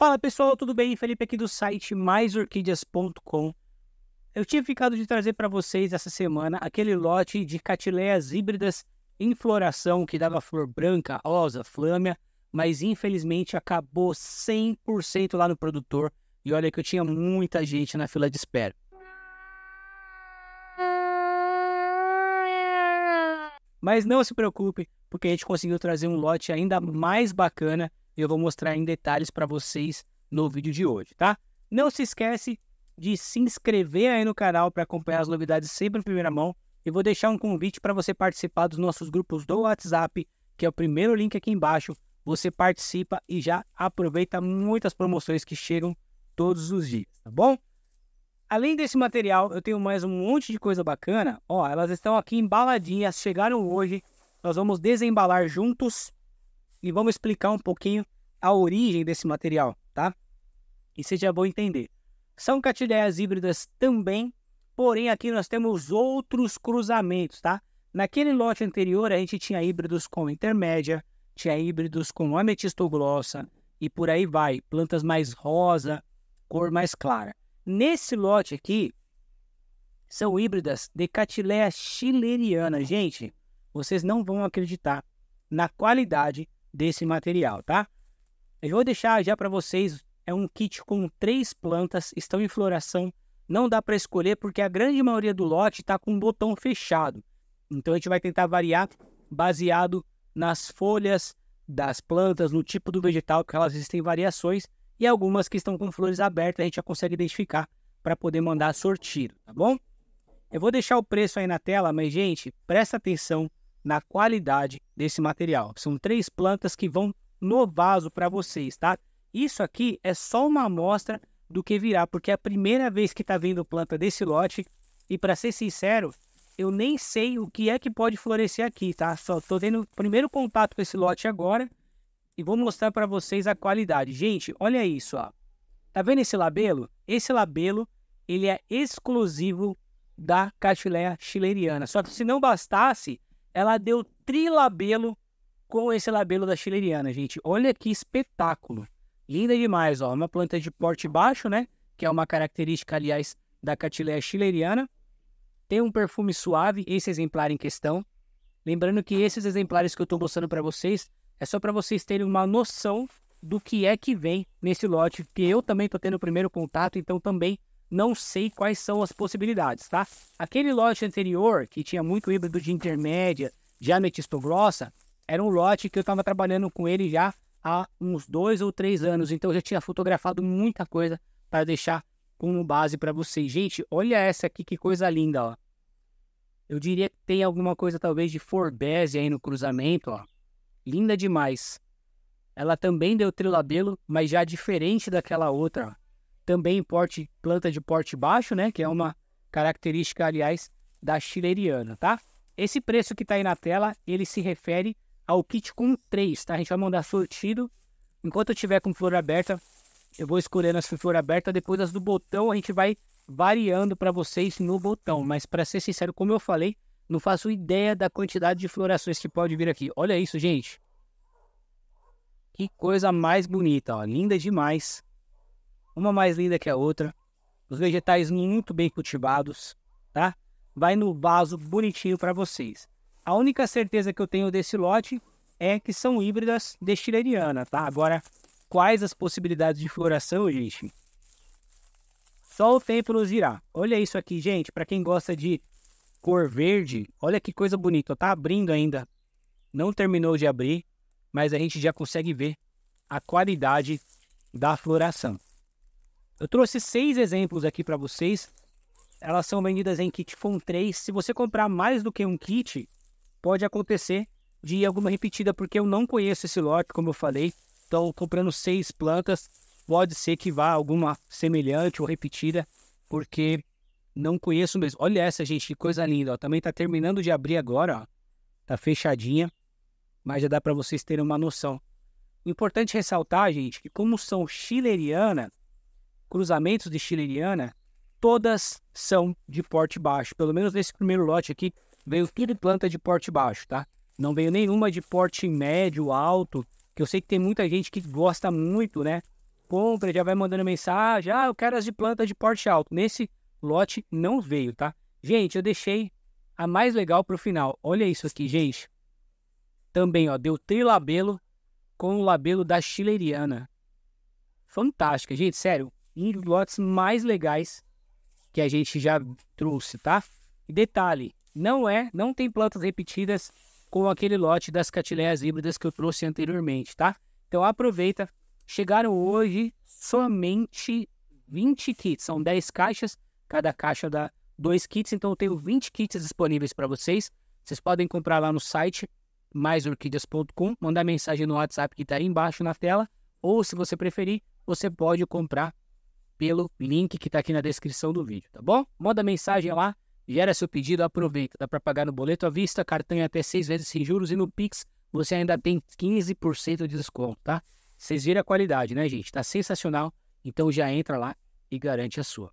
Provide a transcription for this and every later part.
Fala pessoal, tudo bem? Felipe aqui do site maisorquídeas.com. Eu tinha ficado de trazer para vocês essa semana aquele lote de catileias híbridas em floração que dava flor branca, rosa, flâmia, mas infelizmente acabou 100% lá no produtor e olha que eu tinha muita gente na fila de espera. Mas não se preocupe, porque a gente conseguiu trazer um lote ainda mais bacana eu vou mostrar em detalhes para vocês no vídeo de hoje, tá? Não se esquece de se inscrever aí no canal para acompanhar as novidades sempre em primeira mão. E vou deixar um convite para você participar dos nossos grupos do WhatsApp, que é o primeiro link aqui embaixo. Você participa e já aproveita muitas promoções que chegam todos os dias, tá bom? Além desse material, eu tenho mais um monte de coisa bacana. Ó, elas estão aqui embaladinhas, chegaram hoje. Nós vamos desembalar juntos e vamos explicar um pouquinho a origem desse material, tá? E você já vão entender. São catilheias híbridas também, porém aqui nós temos outros cruzamentos, tá? Naquele lote anterior a gente tinha híbridos com intermédia, tinha híbridos com ametistoglossa e por aí vai, plantas mais rosa, cor mais clara. Nesse lote aqui são híbridas de catiléia chileriana. Gente, vocês não vão acreditar na qualidade desse material, tá? Eu vou deixar já para vocês, é um kit com três plantas, estão em floração, não dá para escolher porque a grande maioria do lote está com um botão fechado. Então a gente vai tentar variar baseado nas folhas das plantas, no tipo do vegetal, que elas existem variações e algumas que estão com flores abertas a gente já consegue identificar para poder mandar sortido, tá bom? Eu vou deixar o preço aí na tela, mas gente, presta atenção na qualidade desse material. São três plantas que vão no vaso para vocês, tá? Isso aqui é só uma amostra do que virá, porque é a primeira vez que está vendo planta desse lote. E para ser sincero, eu nem sei o que é que pode florescer aqui, tá? Só tô tendo primeiro contato com esse lote agora e vou mostrar para vocês a qualidade. Gente, olha isso, ó. Tá vendo esse labelo? Esse labelo, ele é exclusivo da Catileia chileriana. Só que se não bastasse, ela deu trilabelo com esse labelo da chileriana, gente. Olha que espetáculo. Linda demais, ó. Uma planta de porte baixo, né? Que é uma característica, aliás, da catileia chileriana. Tem um perfume suave, esse exemplar em questão. Lembrando que esses exemplares que eu estou mostrando para vocês é só para vocês terem uma noção do que é que vem nesse lote, que eu também estou tendo o primeiro contato, então também não sei quais são as possibilidades, tá? Aquele lote anterior, que tinha muito híbrido de intermédia, de ametista grossa, era um lote que eu estava trabalhando com ele já há uns dois ou três anos. Então eu já tinha fotografado muita coisa para deixar como base para vocês. Gente, olha essa aqui, que coisa linda, ó. Eu diria que tem alguma coisa talvez de Forbese aí no cruzamento, ó. Linda demais. Ela também deu trilabelo, mas já diferente daquela outra, ó também porte, planta de porte baixo, né? Que é uma característica, aliás, da chileriana, tá? Esse preço que está aí na tela, ele se refere ao kit com 3, tá? A gente vai mandar sortido. Enquanto eu tiver com flor aberta, eu vou escolhendo as flor aberta, depois as do botão a gente vai variando para vocês no botão. Mas para ser sincero, como eu falei, não faço ideia da quantidade de florações que pode vir aqui. Olha isso, gente. Que coisa mais bonita, ó. linda demais uma mais linda que a outra. Os vegetais muito bem cultivados, tá? Vai no vaso bonitinho para vocês. A única certeza que eu tenho desse lote é que são híbridas destileriana, tá? Agora, quais as possibilidades de floração, gente? Só o tempo nos girar. Olha isso aqui, gente, para quem gosta de cor verde, olha que coisa bonita, tá abrindo ainda. Não terminou de abrir, mas a gente já consegue ver a qualidade da floração. Eu trouxe seis exemplos aqui para vocês. Elas são vendidas em kit FON 3. Se você comprar mais do que um kit, pode acontecer de ir alguma repetida, porque eu não conheço esse lote, como eu falei. Então, comprando seis plantas, pode ser que vá alguma semelhante ou repetida, porque não conheço mesmo. Olha essa, gente, que coisa linda. Ó. Também está terminando de abrir agora, ó. Tá fechadinha, mas já dá para vocês terem uma noção. Importante ressaltar, gente, que como são chilerianas, cruzamentos de chileniana, todas são de porte baixo. Pelo menos nesse primeiro lote aqui, veio tudo planta de porte baixo, tá? Não veio nenhuma de porte médio, alto, que eu sei que tem muita gente que gosta muito, né? Compra, já vai mandando mensagem, ah, eu quero as de planta de porte alto. Nesse lote não veio, tá? Gente, eu deixei a mais legal para o final. Olha isso aqui, gente. Também, ó, deu trilabelo com o labelo da chileriana. Fantástica, gente, sério um dos lotes mais legais que a gente já trouxe, tá? E detalhe, não é, não tem plantas repetidas com aquele lote das catileias híbridas que eu trouxe anteriormente, tá? Então aproveita, chegaram hoje somente 20 kits, são 10 caixas, cada caixa dá dois kits, então eu tenho 20 kits disponíveis para vocês. Vocês podem comprar lá no site maisorquídeas.com, mandar mensagem no WhatsApp que está aí embaixo na tela, ou se você preferir, você pode comprar pelo link que está aqui na descrição do vídeo, tá bom? Manda mensagem lá, gera seu pedido, aproveita. Dá para pagar no boleto à vista, cartão em até seis vezes sem juros e no Pix você ainda tem 15% de desconto, tá? Vocês viram a qualidade, né, gente? Tá sensacional. Então já entra lá e garante a sua.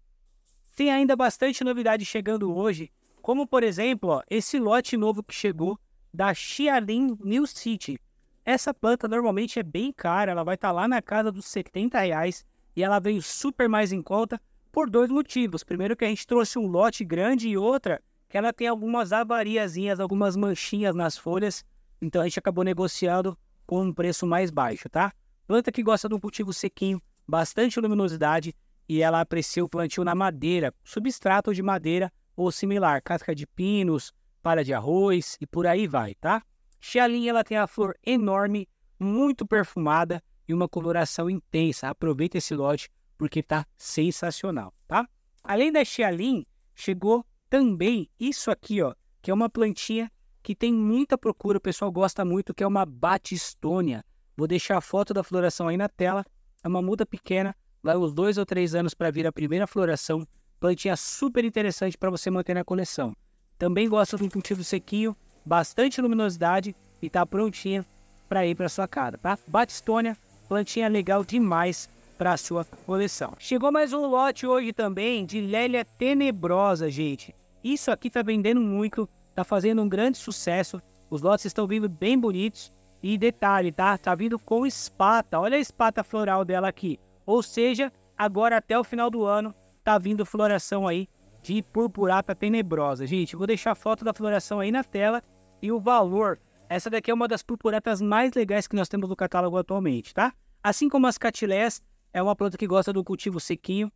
Tem ainda bastante novidade chegando hoje, como por exemplo, ó, esse lote novo que chegou da Xialin New City. Essa planta normalmente é bem cara, ela vai estar tá lá na casa dos 70 reais e ela veio super mais em conta por dois motivos. Primeiro que a gente trouxe um lote grande e outra que ela tem algumas avariazinhas, algumas manchinhas nas folhas. Então a gente acabou negociando com um preço mais baixo, tá? Planta que gosta de um cultivo sequinho, bastante luminosidade e ela aprecia o plantio na madeira, substrato de madeira ou similar, casca de pinos, palha de arroz e por aí vai, tá? Xialinha ela tem a flor enorme, muito perfumada e uma coloração intensa. Aproveita esse lote porque está sensacional, tá? Além da Xialin, chegou também isso aqui, ó, que é uma plantinha que tem muita procura, o pessoal gosta muito, que é uma batistônia. Vou deixar a foto da floração aí na tela. É uma muda pequena, vai uns dois ou três anos para vir a primeira floração. Plantinha super interessante para você manter na coleção. Também gosta de um cultivo sequinho, bastante luminosidade e está prontinha para ir para sua casa, tá? Batistônia plantinha legal demais para sua coleção. Chegou mais um lote hoje também de Lélia Tenebrosa, gente. Isso aqui tá vendendo muito, tá fazendo um grande sucesso. Os lotes estão vindo bem bonitos. E detalhe, tá? Tá vindo com espata. Olha a espata floral dela aqui. Ou seja, agora até o final do ano tá vindo floração aí de purpurata tenebrosa. Gente, vou deixar a foto da floração aí na tela e o valor essa daqui é uma das purpuretas mais legais que nós temos no catálogo atualmente, tá? Assim como as catilés, é uma planta que gosta do cultivo sequinho,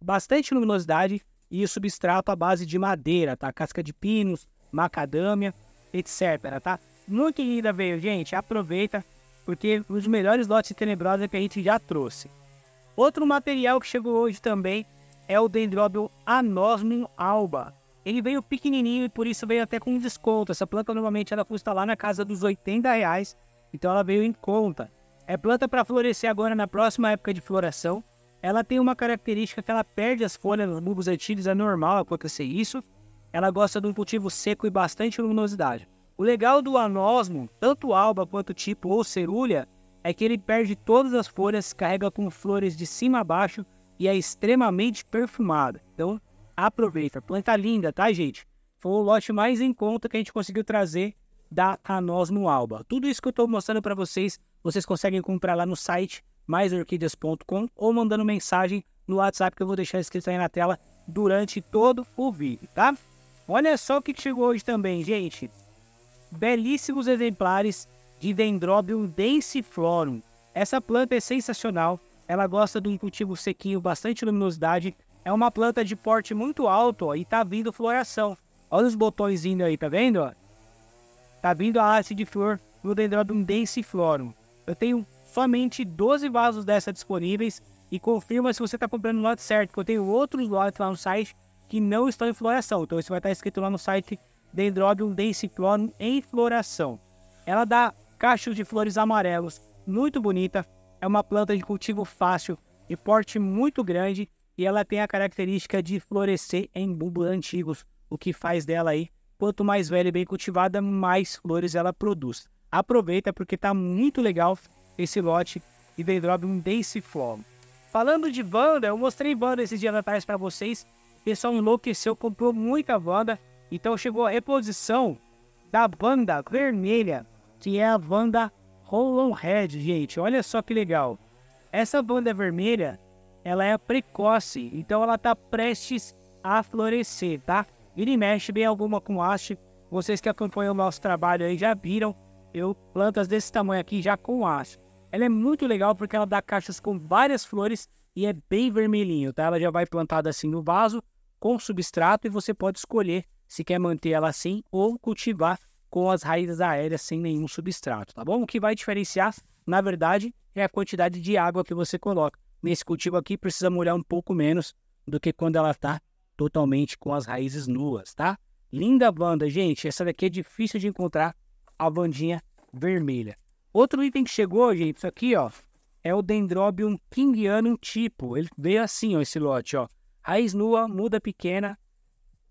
bastante luminosidade e substrato à base de madeira, tá? Casca de pinos, macadâmia, etc, tá? Muito linda veio, gente. Aproveita, porque um dos melhores lotes de tenebrosa é que a gente já trouxe. Outro material que chegou hoje também é o Dendrobium anosmum alba, ele veio pequenininho e por isso veio até com desconto. Essa planta normalmente ela custa lá na casa dos 80 reais, então ela veio em conta. É planta para florescer agora na próxima época de floração. Ela tem uma característica que ela perde as folhas nos bulbos antigos, é normal acontecer isso. Ela gosta de um cultivo seco e bastante luminosidade. O legal do anósmo, tanto alba quanto tipo ou cerúlia, é que ele perde todas as folhas, carrega com flores de cima a baixo e é extremamente perfumada. Então, Aproveita. Planta linda, tá, gente? Foi o lote mais em conta que a gente conseguiu trazer da Anós no Alba. Tudo isso que eu estou mostrando para vocês, vocês conseguem comprar lá no site maisorquídeas.com ou mandando mensagem no WhatsApp que eu vou deixar escrito aí na tela durante todo o vídeo, tá? Olha só o que chegou hoje também, gente. Belíssimos exemplares de Dendrobium densiflorum. Essa planta é sensacional. Ela gosta de um cultivo sequinho, bastante luminosidade é uma planta de porte muito alto ó, e tá vindo floração. Olha os botões indo aí, tá vendo? Ó? Tá vindo a haste de flor no Dendrobium densiflorum. Eu tenho somente 12 vasos dessa disponíveis e confirma se você está comprando o lote certo, porque eu tenho outros lotes lá no site que não estão em floração. Então isso vai estar tá escrito lá no site Dendrobium densiflorum em floração. Ela dá cachos de flores amarelos, muito bonita. É uma planta de cultivo fácil, e porte muito grande e ela tem a característica de florescer em bulbos antigos, o que faz dela aí, quanto mais velha e bem cultivada, mais flores ela produz. Aproveita porque tá muito legal esse lote e um Dance Flow. Falando de Wanda, eu mostrei Wanda esses dias atrás para vocês. O pessoal enlouqueceu, comprou muita Wanda. Então chegou a reposição da Wanda vermelha, que é a Wanda Hollow Red, gente. Olha só que legal. Essa Wanda vermelha, ela é precoce, então ela está prestes a florescer, tá? Vira e mexe bem alguma com haste. Vocês que acompanham o nosso trabalho aí já viram eu plantas desse tamanho aqui já com haste. Ela é muito legal porque ela dá caixas com várias flores e é bem vermelhinho, tá? Ela já vai plantada assim no vaso com substrato e você pode escolher se quer manter ela assim ou cultivar com as raízes aéreas sem nenhum substrato, tá bom? O que vai diferenciar, na verdade, é a quantidade de água que você coloca nesse cultivo aqui precisa molhar um pouco menos do que quando ela está totalmente com as raízes nuas, tá? Linda banda, gente. Essa daqui é difícil de encontrar a bandinha vermelha. Outro item que chegou, gente, isso aqui, ó, é o Dendrobium kingianum tipo. Ele veio assim, ó, esse lote, ó. Raiz nua, muda pequena.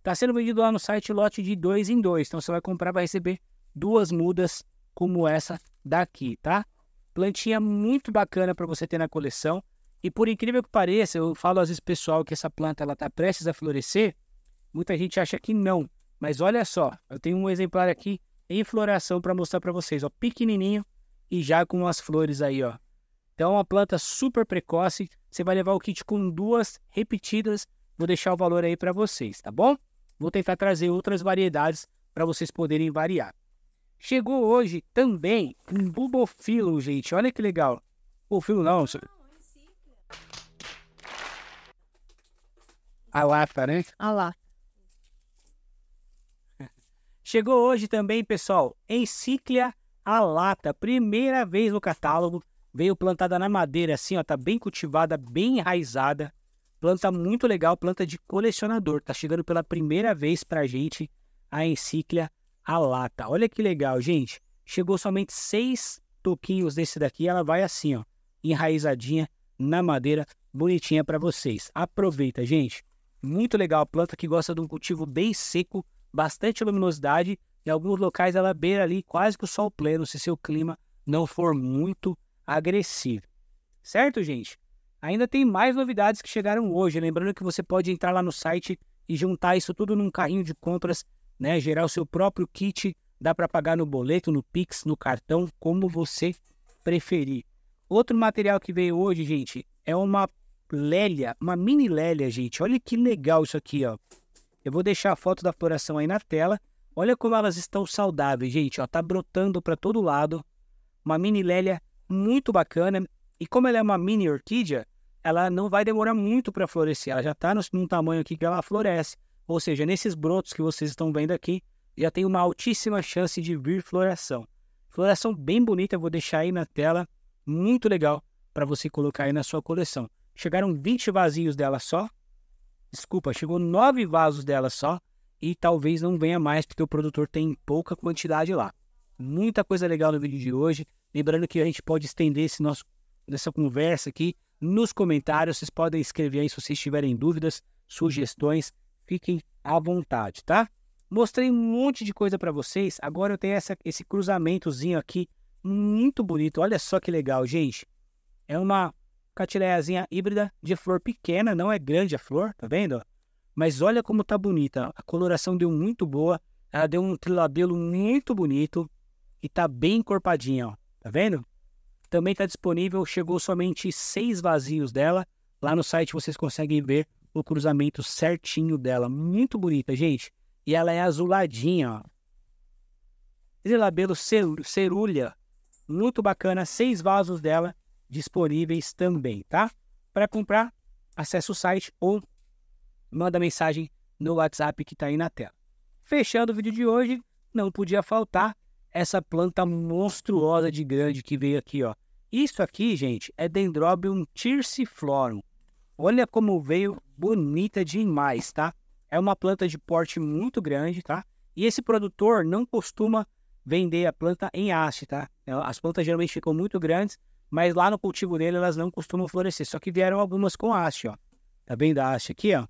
Tá sendo vendido lá no site lote de dois em dois. Então você vai comprar, vai receber duas mudas como essa daqui, tá? Plantinha muito bacana para você ter na coleção. E por incrível que pareça, eu falo às vezes pessoal que essa planta ela está prestes a florescer, muita gente acha que não. Mas olha só, eu tenho um exemplar aqui em floração para mostrar para vocês, ó, pequenininho e já com as flores aí, ó. Então é uma planta super precoce, você vai levar o kit com duas repetidas, vou deixar o valor aí para vocês, tá bom? Vou tentar trazer outras variedades para vocês poderem variar. Chegou hoje também um bubofilo, gente, olha que legal. Bubofilo não, senhor A lata, né? A lata. Chegou hoje também, pessoal, Encíclia a lata. Primeira vez no catálogo. Veio plantada na madeira, assim, ó. Tá bem cultivada, bem enraizada. Planta muito legal, planta de colecionador. Tá chegando pela primeira vez pra gente a encíclia a lata. Olha que legal, gente. Chegou somente seis toquinhos desse daqui. Ela vai assim, ó, enraizadinha na madeira, bonitinha para vocês. Aproveita, gente. Muito legal, planta que gosta de um cultivo bem seco, bastante luminosidade. Em alguns locais ela beira ali quase que o sol pleno, se seu clima não for muito agressivo. Certo, gente? Ainda tem mais novidades que chegaram hoje. Lembrando que você pode entrar lá no site e juntar isso tudo num carrinho de compras, né? Gerar o seu próprio kit. Dá para pagar no boleto, no Pix, no cartão, como você preferir. Outro material que veio hoje, gente, é uma lélia, uma mini lélia, gente. Olha que legal isso aqui, ó. Eu vou deixar a foto da floração aí na tela. Olha como elas estão saudáveis, gente. Ó, tá brotando para todo lado. Uma mini lélia muito bacana. E como ela é uma mini orquídea, ela não vai demorar muito para florescer. Ela já está num tamanho aqui que ela floresce. Ou seja, nesses brotos que vocês estão vendo aqui, já tem uma altíssima chance de vir floração. Floração bem bonita, vou deixar aí na tela. Muito legal para você colocar aí na sua coleção. Chegaram 20 vasinhos dela só. Desculpa, chegou 9 vasos dela só. E talvez não venha mais, porque o produtor tem pouca quantidade lá. Muita coisa legal no vídeo de hoje. Lembrando que a gente pode estender esse nosso, essa conversa aqui nos comentários. Vocês podem escrever aí se vocês tiverem dúvidas, sugestões. Fiquem à vontade, tá? Mostrei um monte de coisa para vocês. Agora eu tenho essa, esse cruzamentozinho aqui muito bonito. Olha só que legal, gente. É uma Catileiazinha híbrida de flor pequena, não é grande a flor, tá vendo? Mas olha como tá bonita. A coloração deu muito boa. Ela deu um trilabelo muito bonito e tá bem encorpadinha, ó. Tá vendo? Também tá disponível, chegou somente seis vazios dela. Lá no site vocês conseguem ver o cruzamento certinho dela. Muito bonita, gente. E ela é azuladinha, ó. Trilabelo cerulha. Muito bacana. Seis vasos dela disponíveis também, tá? Para comprar, acessa o site ou manda mensagem no WhatsApp que está aí na tela. Fechando o vídeo de hoje, não podia faltar essa planta monstruosa de grande que veio aqui, ó. Isso aqui, gente, é Dendrobium tirsiflorum. Olha como veio bonita demais, tá? É uma planta de porte muito grande, tá? E esse produtor não costuma vender a planta em haste, tá? As plantas geralmente ficam muito grandes, mas lá no cultivo dele elas não costumam florescer. Só que vieram algumas com haste, ó. Tá bem da haste aqui, ó.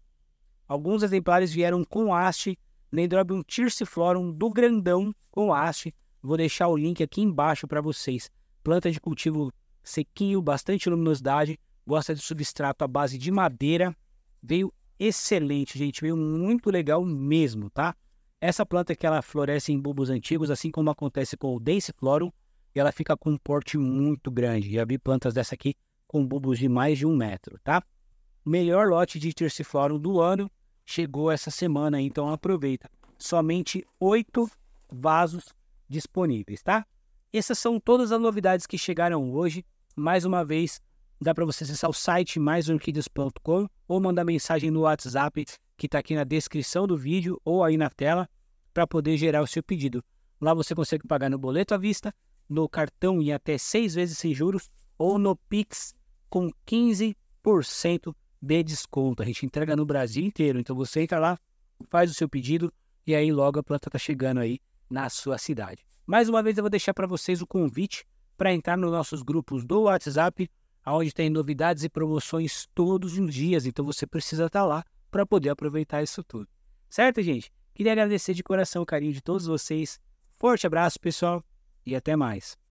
Alguns exemplares vieram com haste, Nendrobium tirsiflorum do grandão com haste. Vou deixar o link aqui embaixo para vocês. Planta de cultivo sequinho, bastante luminosidade, gosta de substrato à base de madeira. Veio excelente, gente, veio muito legal mesmo, tá? Essa planta que ela floresce em bulbos antigos, assim como acontece com o Daisy Florum, e ela fica com um porte muito grande. Já vi plantas dessa aqui com bulbos de mais de um metro, tá? Melhor lote de terciflórum do ano chegou essa semana, então aproveita. Somente oito vasos disponíveis, tá? Essas são todas as novidades que chegaram hoje. Mais uma vez, dá para você acessar o site maisorquídeas.com ou mandar mensagem no WhatsApp que está aqui na descrição do vídeo ou aí na tela para poder gerar o seu pedido. Lá você consegue pagar no boleto à vista no cartão em até seis vezes sem juros ou no Pix com 15% de desconto. A gente entrega no Brasil inteiro. Então você entra lá, faz o seu pedido e aí logo a planta está chegando aí na sua cidade. Mais uma vez eu vou deixar para vocês o convite para entrar nos nossos grupos do WhatsApp, onde tem novidades e promoções todos os dias. Então você precisa estar tá lá para poder aproveitar isso tudo. Certo, gente? Queria agradecer de coração o carinho de todos vocês. Forte abraço, pessoal e até mais.